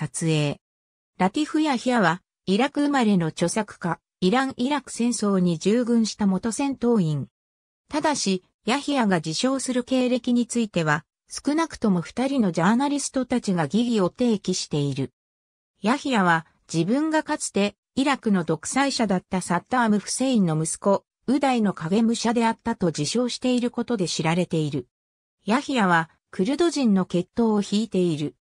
撮影。ラティフヤヒアは、イラク生まれの著作家、イラン・イラク戦争に従軍した元戦闘員。ただし、ヤヒアが自称する経歴については、少なくとも二人のジャーナリストたちが疑義を提起している。ヤヒアは、自分がかつて、イラクの独裁者だったサッターム・フセインの息子、ウダイの影武者であったと自称していることで知られている。ヤヒアは、クルド人の血統を引いている。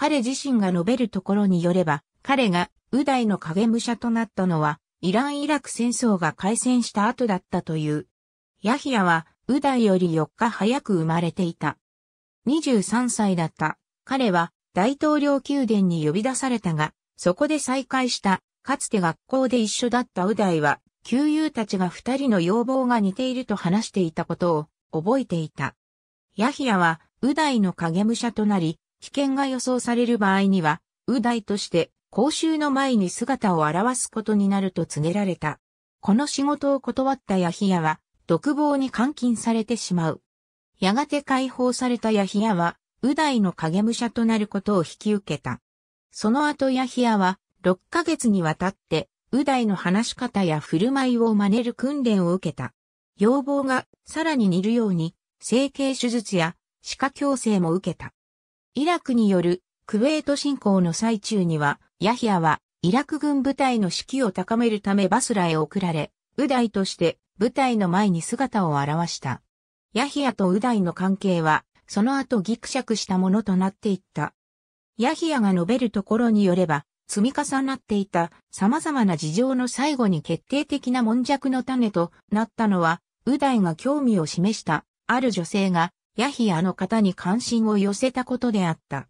彼自身が述べるところによれば、彼がダ大の影武者となったのは、イラン・イラク戦争が開戦した後だったという。ヤヒヤは、ダ大より4日早く生まれていた。23歳だった。彼は、大統領宮殿に呼び出されたが、そこで再会した、かつて学校で一緒だったダ大は、旧友たちが二人の要望が似ていると話していたことを覚えていた。ヤヒヤは、右大の影武者となり、危険が予想される場合には、右大として講習の前に姿を現すことになると告げられた。この仕事を断ったヤヒヤは、独房に監禁されてしまう。やがて解放されたヤヒヤは、右大の影武者となることを引き受けた。その後ヤヒヤは、6ヶ月にわたって、右大の話し方や振る舞いを真似る訓練を受けた。要望がさらに似るように、整形手術や歯科矯正も受けた。イラクによるクウェート侵攻の最中には、ヤヒアはイラク軍部隊の士気を高めるためバスラへ送られ、ウダイとして部隊の前に姿を現した。ヤヒアとウダイの関係は、その後ギクシャクしたものとなっていった。ヤヒアが述べるところによれば、積み重なっていた様々な事情の最後に決定的な悶弱の種となったのは、ウダイが興味を示した、ある女性がヤヒアの方に関心を寄せたことであった。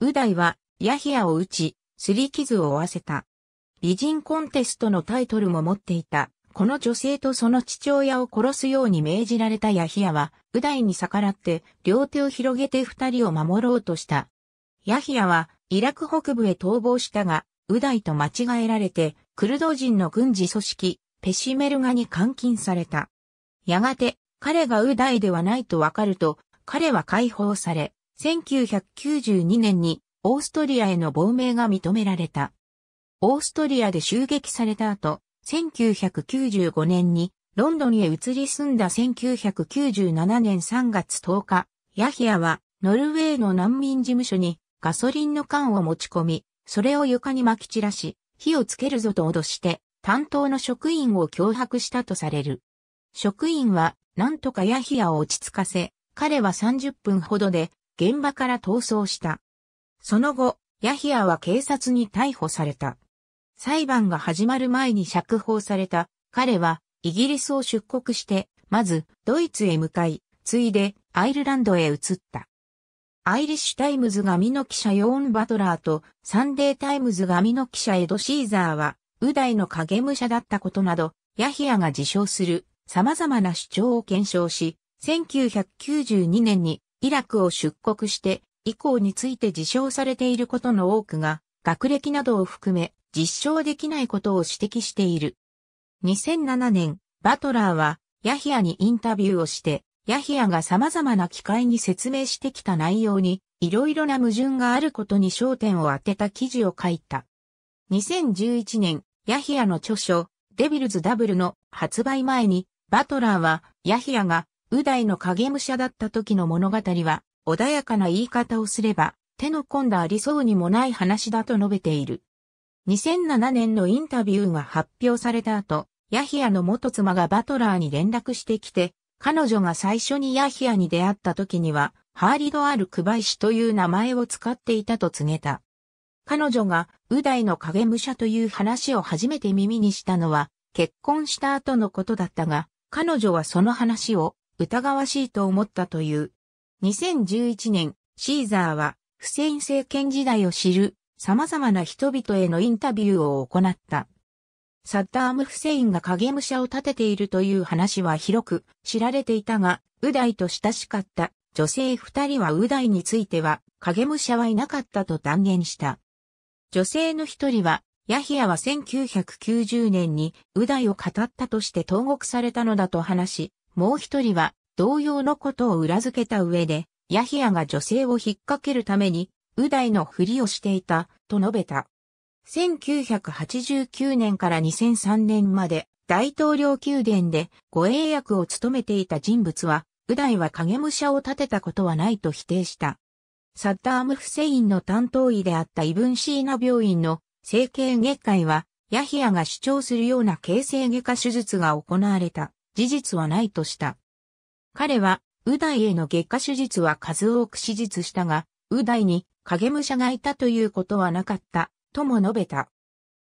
ウダイは、ヤヒアを打ち、すり傷を負わせた。美人コンテストのタイトルも持っていた、この女性とその父親を殺すように命じられたヤヒアは、ウダイに逆らって、両手を広げて二人を守ろうとした。ヤヒアは、イラク北部へ逃亡したが、ウダイと間違えられて、クルド人の軍事組織、ペシメルガに監禁された。やがて、彼がウダイではないとわかると、彼は解放され、1992年にオーストリアへの亡命が認められた。オーストリアで襲撃された後、1995年にロンドンへ移り住んだ1997年3月10日、ヤヒアはノルウェーの難民事務所にガソリンの缶を持ち込み、それを床に撒き散らし、火をつけるぞと脅して、担当の職員を脅迫したとされる。職員は、なんとかヤヒアを落ち着かせ、彼は30分ほどで現場から逃走した。その後、ヤヒアは警察に逮捕された。裁判が始まる前に釈放された彼はイギリスを出国して、まずドイツへ向かい、ついでアイルランドへ移った。アイリッシュタイムズ紙の記者ヨーン・バトラーとサンデータイムズ紙の記者エド・シーザーは、ウダイの影武者だったことなど、ヤヒアが自称する様々な主張を検証し、1992年にイラクを出国して以降について自称されていることの多くが学歴などを含め実証できないことを指摘している。2007年、バトラーはヤヒアにインタビューをして、ヤヒアが様々な機会に説明してきた内容にいろいろな矛盾があることに焦点を当てた記事を書いた。2011年、ヤヒアの著書、デビルズ・ダブルの発売前に、バトラーは、ヤヒアが右大の影武者だった時の物語は、穏やかな言い方をすれば、手の込んだありそうにもない話だと述べている。2007年のインタビューが発表された後、ヤヒヤの元妻がバトラーに連絡してきて、彼女が最初にヤヒヤに出会った時には、ハーリド・アル・クバイシという名前を使っていたと告げた。彼女が、ウダイの影武者という話を初めて耳にしたのは、結婚した後のことだったが、彼女はその話を、疑わしいと思ったという。2011年、シーザーは、フセイン政権時代を知る様々な人々へのインタビューを行った。サッダーム・フセインが影武者を立てているという話は広く知られていたが、ウダイと親しかった女性二人はウダイについては影武者はいなかったと断言した。女性の一人は、ヤヒヤは1990年にウダイを語ったとして投獄されたのだと話し、もう一人は同様のことを裏付けた上で、ヤヒヤが女性を引っ掛けるために、ウダイのふりをしていた、と述べた。1989年から2003年まで大統領宮殿で護衛役を務めていた人物は、ウダイは影武者を立てたことはないと否定した。サッダーム・フセインの担当医であったイブンシーナ病院の整形外科医は、ヤヒヤが主張するような形成外科手術が行われた。事実はないとした。彼は、ウダイへの月下手術は数多く手術したが、ウダイに影武者がいたということはなかった、とも述べた。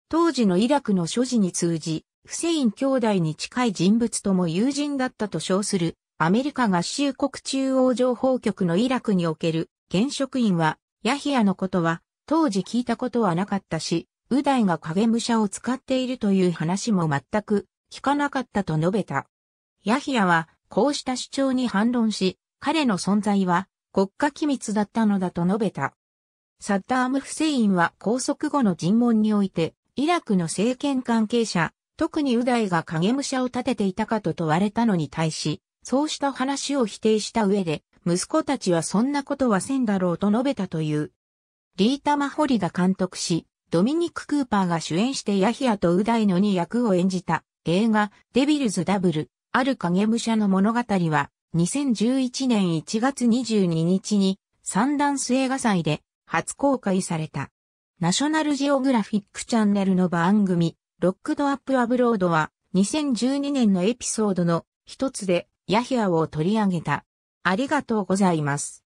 当時のイラクの所持に通じ、フセイン兄弟に近い人物とも友人だったと称する、アメリカ合衆国中央情報局のイラクにおける現職員は、ヤヒアのことは、当時聞いたことはなかったし、ウダイが影武者を使っているという話も全く聞かなかったと述べた。ヤヒヤは、こうした主張に反論し、彼の存在は国家機密だったのだと述べた。サッダーム・フセインは拘束後の尋問において、イラクの政権関係者、特にウダイが影武者を立てていたかと問われたのに対し、そうした話を否定した上で、息子たちはそんなことはせんだろうと述べたという。リータ・マホリが監督し、ドミニク・クーパーが主演してヤヒアとウダイの2役を演じた。映画、デビルズ・ダブル、ある影武者の物語は、2011年1月22日に、サンダンス映画祭で初公開された。ナショナルジオグラフィックチャンネルの番組、ロックドアップアブロードは、2012年のエピソードの一つで、ヤヒアを取り上げた。ありがとうございます。